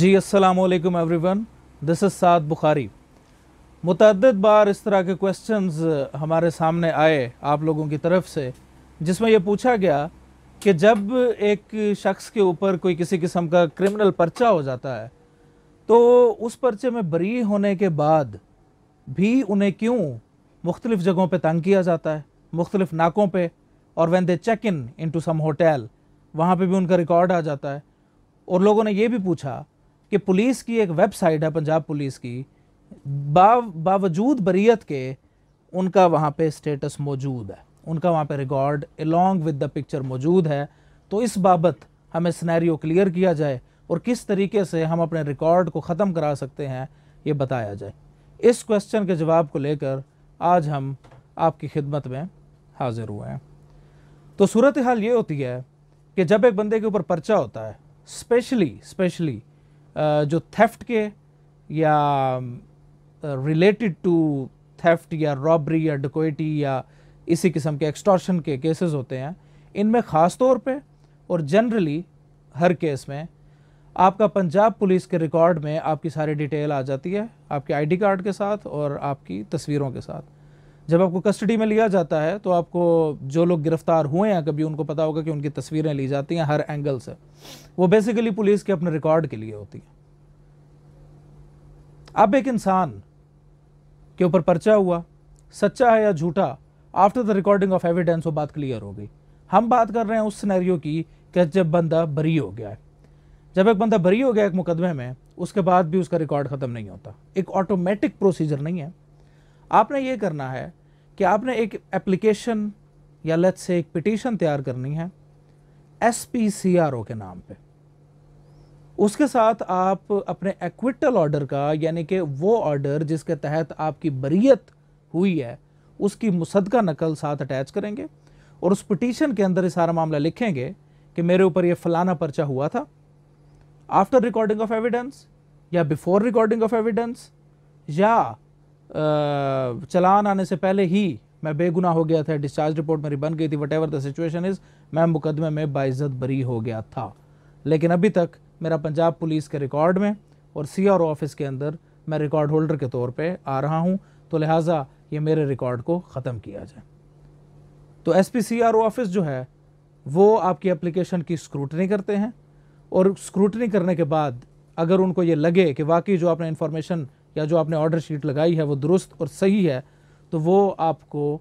जी अस्सलाम everyone this is Saad Bukhari मतदद बार इस तरह के क्वेश्चंस हमारे सामने आए आप लोगों की तरफ से जिसमें यह पूछा गया कि जब एक शख्स के ऊपर कोई किसी किस्म का क्रिमिनल पर्चा हो जाता है तो उस पर्चे में बरी होने के बाद भी उन्हें क्यों मुख्तलिफ़ जगहों पर तंग किया जाता है मुख्तलिफ़ नाकों पर और when they check in into some hotel वहाँ पर भी उनका रिकॉर्ड आ जाता है और लोगों ने यह भी पूछा कि पुलिस की एक वेबसाइट है पंजाब पुलिस की बाव, बावजूद बरीत के उनका वहाँ पे स्टेटस मौजूद है उनका वहाँ पे record along with the picture मौजूद है तो इस बाबत हमें स्नैरियो क्लियर किया जाए और किस तरीके से हम अपने रिकॉर्ड को ख़त्म करा सकते हैं ये बताया जाए इस क्वेश्चन के जवाब को लेकर आज हम आपकी खिदमत में हाजिर हुए हैं तो सूरत हाल ये होती है कि जब एक बंदे के ऊपर पर्चा होता है स्पेशली स्पेशली जो थेफ्ट के या रिलेटेड टू थेफ्ट या रॉबरी या डकोइटी या इसी किस्म के एक्सटॉर्शन के केसेस होते हैं इनमें ख़ास तौर पे और जनरली हर केस में आपका पंजाब पुलिस के रिकॉर्ड में आपकी सारी डिटेल आ जाती है आपके आईडी कार्ड के साथ और आपकी तस्वीरों के साथ जब आपको कस्टडी में लिया जाता है तो आपको जो लोग गिरफ्तार हुए हैं कभी उनको पता होगा कि उनकी तस्वीरें ली जाती हैं हर एंगल से वो बेसिकली पुलिस के अपने रिकॉर्ड के लिए होती हैं अब एक इंसान के ऊपर पर्चा हुआ सच्चा है या झूठा after the recording of evidence वो बात क्लियर हो गई हम बात कर रहे हैं उस सिनेरियो की कि जब बंदा बरी हो गया है जब एक बंदा बरी हो गया एक मुकदमे में उसके बाद भी उसका रिकॉर्ड ख़त्म नहीं होता एक ऑटोमेटिक प्रोसीजर नहीं है आपने ये करना है कि आपने एक एप्लीकेशन या लेट्स से एक पिटीशन तैयार करनी है एस के नाम पे उसके साथ आप अपने एक्विटल ऑर्डर का यानी कि वो ऑर्डर जिसके तहत आपकी बरीयत हुई है उसकी मुसदका नकल साथ अटैच करेंगे और उस पिटीशन के अंदर ये सारा मामला लिखेंगे कि मेरे ऊपर ये फलाना पर्चा हुआ था आफ्टर रिकॉर्डिंग ऑफ एविडेंस या बिफोर रिकॉर्डिंग ऑफ एविडेंस या चलान आने से पहले ही मैं बेगुनाह हो गया था डिस्चार्ज रिपोर्ट मेरी बन गई थी whatever the situation is मैं मुकदमे में बाइज़्ज़त बरी हो गया था लेकिन अभी तक मेरा पंजाब पुलिस के रिकॉर्ड में और सी आर ऑफिस के अंदर मैं रिकॉर्ड होल्डर के तौर पे आ रहा हूँ तो लिहाजा ये मेरे रिकॉर्ड को ख़त्म किया जाए तो S P C R office जो है वो आपकी एप्लीकेशन की स्क्रूटनी करते हैं और स्क्रूटनी करने के बाद अगर उनको ये लगे कि वाकई जो आपने इन्फॉर्मेशन या जो आपने ऑर्डर शीट लगाई है वो दुरुस्त और सही है तो वो आपको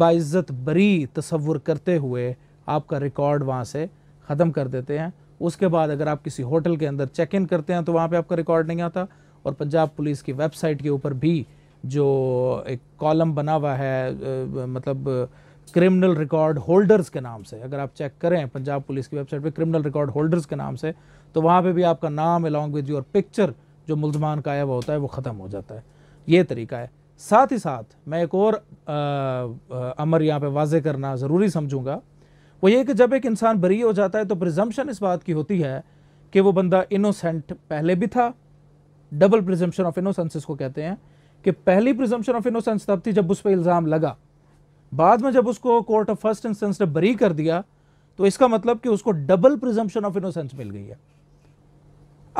बाइज़त बरी तस्वुर करते हुए आपका रिकॉर्ड वहाँ से ख़त्म कर देते हैं उसके बाद अगर आप किसी होटल के अंदर चेक इन करते हैं तो वहाँ पे आपका रिकॉर्ड नहीं आता और पंजाब पुलिस की वेबसाइट के ऊपर भी जो एक कॉलम बना हुआ है मतलब क्रिमिनल रिकॉर्ड होल्डर्स के नाम से अगर आप चेक करें पंजाब पुलिस की वेबसाइट पे क्रिमिनल रिकॉर्ड होल्डर्स के नाम से तो वहाँ पे भी आपका नाम अलॉन्ग विद योर पिक्चर जो मुलजमान का आया हुआ होता है वो ख़त्म हो जाता है ये तरीका है साथ ही साथ मैं एक और आ, आ, अमर यहाँ पे वाजे करना ज़रूरी समझूंगा वो ये कि जब एक इंसान बरी हो जाता है तो प्रिजम्पन इस बात की होती है कि वो बंदा इनोसेंट पहले भी था डबल प्रिजम्पन ऑफ इनोसेंस इसको कहते हैं कि पहली प्रिजम्पन ऑफ इनोसेंस तब थी जब उस पर इल्ज़ाम लगा बाद में जब उसको कोर्ट ऑफ फर्स्ट इंस्टेंस ने बरी कर दिया तो इसका मतलब कि उसको डबल प्रिजम्पशन ऑफ इनोसेंस मिल गई है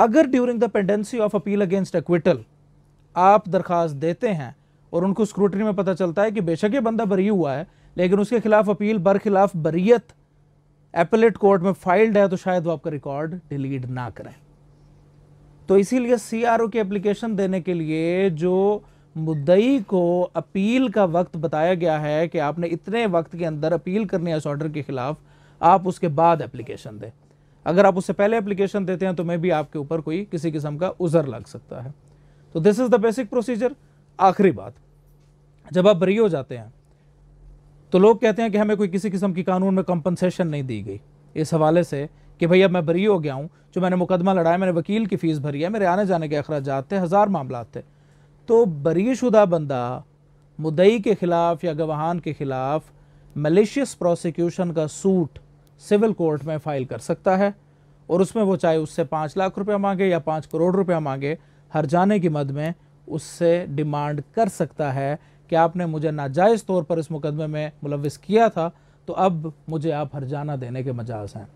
अगर during the pendency of appeal against acquittal आप दरख्वास्त देते हैं और उनको स्क्रूटनी में पता चलता है कि बेशक ये बंदा बरी हुआ है लेकिन उसके खिलाफ अपील बर खिलाफ बरीयत एपलेट कोर्ट में फाइल्ड है तो शायद वो आपका रिकॉर्ड डिलीट ना करें तो इसीलिए सी आर ओ की एप्लीकेशन देने के लिए जो मुद्दई को अपील का वक्त बताया गया है कि आपने इतने वक्त के अंदर अपील करने इस ऑर्डर के ख़िलाफ़ आप उसके बाद एप्लीकेशन दें अगर आप उससे पहले एप्लीकेशन देते हैं तो मैं भी आपके ऊपर कोई किसी किस्म का उज़र लग सकता है तो this is the basic procedure आखिरी बात जब आप बरी हो जाते हैं तो लोग कहते हैं कि हमें कोई किसी किस्म की कानून में कंपनसेशन नहीं दी गई इस हवाले से कि भैया मैं बरी हो गया हूँ जो मैंने मुकदमा लड़ाया मैंने वकील की फ़ीस भरी है मेरे आने जाने के अखराज थे हज़ार मामला थे तो बरीशुदा बंदा मुदई के ख़िलाफ़ या गवाहान के ख़िलाफ़ मलिशियस प्रोसिक्यूशन का सूट सिविल कोर्ट में फ़ाइल कर सकता है और उसमें वो चाहे उससे पाँच लाख रुपया मांगे या पाँच करोड़ रुपया मांगे हर जाने की मद में उससे डिमांड कर सकता है कि आपने मुझे नाजायज़ तौर पर इस मुकदमे में मुलविस किया था तो अब मुझे आप हर जाना देने के मजाज हैं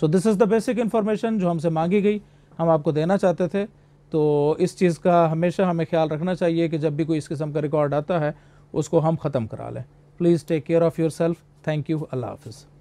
so this is the basic information जो हमसे मांगी गई हम आपको देना चाहते थे तो इस चीज़ का हमेशा हमें ख्याल रखना चाहिए कि जब भी कोई इस किस्म का रिकॉर्ड आता है उसको हम ख़त्म करा लें please take care of yourself thank you Allah हाफिज़